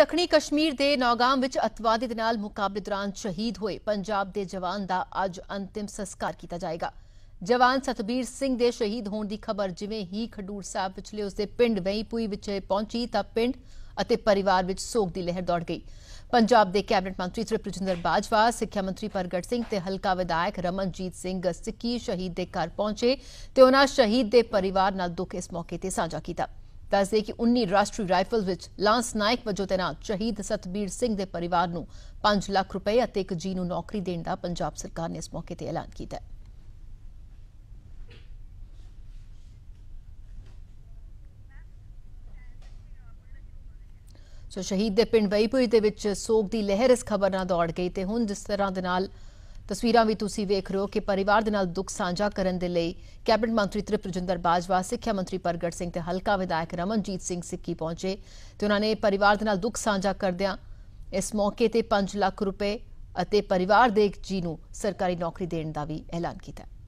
ਦੱਖਣੀ ਕਸ਼ਮੀਰ ਦੇ ਨੌਗਾਮ ਵਿੱਚ ਅਤਵਾਦੀ ਦੇ ਨਾਲ ਮੁਕਾਬਲੇ ਦੌਰਾਨ ਸ਼ਹੀਦ ਹੋਏ ਪੰਜਾਬ ਦੇ ਜਵਾਨ ਦਾ ਅੱਜ ਅੰਤਿਮ ਸੰਸਕਾਰ ਕੀਤਾ ਜਾਏਗਾ ਜਵਾਨ ਸਤਬੀਰ ਸਿੰਘ ਦੇ ਸ਼ਹੀਦ ਹੋਣ ਦੀ ਖਬਰ ਜਿਵੇਂ ਹੀ ਖਡੂਰ ਸਾਹਿਬ ਵਿਚਲੇ ਉਸਦੇ ਪਿੰਡ ਵੈਂਪੂਈ ਵਿੱਚ ਪਹੁੰਚੀ ਤਾਂ ਪਿੰਡ ਅਤੇ ਪਰਿਵਾਰ ਵਿੱਚ ਸੋਗ ਦੀ ਲਹਿਰ ਦੌੜ ਗਈ ਪੰਜਾਬ ਦੇ ਕੈਬਨਿਟ ਮੰਤਰੀ ਤ੍ਰਿਪਜਿੰਦਰ ਬਾਜਵਾ ਸਿੱਖਿਆ ਮੰਤਰੀ ਪ੍ਰਗਟ ਸਿੰਘ ਤੇ ਹਲਕਾ ਵਿਧਾਇਕ ਰਮਨਜੀਤ ਸਿੰਘ ਸਿੱਕੀ ਸ਼ਹੀਦ ਦੇ ਘਰ ਪਹੁੰਚੇ ਤੇ ਉਹਨਾਂ ਸ਼ਹੀਦ ਦੇ ਪਰਿਵਾਰ ਨਾਲ ਦੁੱਖ ਇਸ ਮੌਕੇ ਤੇ ਸਾਂਝਾ ਕੀਤਾ ਦੱਸਦੇ ਕਿ 19 ਰਾਸ਼ਟਰੀ ਰਾਈਫਲ ਵਿੱਚ ਲਾਂਸ ਨਾਇਕ ਵਜੋਂ ਤੈਨਾਤ ਸ਼ਹੀਦ ਸਤਬੀਰ ਸਿੰਘ ਦੇ ਪਰਿਵਾਰ ਨੂੰ 5 ਲੱਖ ਰੁਪਏ ਅਤੇ ਇੱਕ ਜੀ ਨੂੰ ਨੌਕਰੀ ਦੇਣ ਦਾ ਪੰਜਾਬ ਸਰਕਾਰ ਨੇ ਇਸ ਮੌਕੇ ਤੇ ਐਲਾਨ ਕੀਤਾ ਹੈ ਸੋ ਸ਼ਹੀਦ ਦੇ ਪਿੰਡ ਵਈਪੁਰੀ ਦੇ ਵਿੱਚ ਸੋਗ ਦੀ ਲਹਿਰ ਇਸ ਖਬਰ ਨਾਲ ਦੌੜ ਗਈ ਤੇ ਹੁਣ ਜਿਸ ਤਰ੍ਹਾਂ ਦੇ ਨਾਲ ਤਸਵੀਰਾਂ ਵੀ ਤੁਸੀਂ ਵੇਖ ਰਹੇ ਹੋ ਕਿ ਪਰਿਵਾਰ ਦੇ ਨਾਲ ਦੁੱਖ ਸਾਂਝਾ ਕਰਨ ਦੇ ਲਈ ਕੈਬਨਿਟ ਮੰਤਰੀ ਤ੍ਰਿਪਰਜਿੰਦਰ ਬਾਜਵਾ ਸਿੱਖਿਆ ਮੰਤਰੀ ਪ੍ਰਗਟ ਸਿੰਘ ਤੇ ਹਲਕਾ ਵਿਧਾਇਕ ਰਮਨਜੀਤ ਸਿੰਘ ਸਿੱਕੀ ਪਹੁੰਚੇ ਤੇ ਉਹਨਾਂ ਨੇ ਪਰਿਵਾਰ ਦੇ ਨਾਲ ਦੁੱਖ ਸਾਂਝਾ ਕਰਦਿਆਂ ਇਸ ਮੌਕੇ ਤੇ 5 ਲੱਖ ਰੁਪਏ ਅਤੇ ਪਰਿਵਾਰ ਦੇ ਇੱਕ ਜੀ ਨੂੰ ਸਰਕਾਰੀ ਨੌਕਰੀ ਦੇਣ ਦਾ ਵੀ ਐਲਾਨ ਕੀਤਾ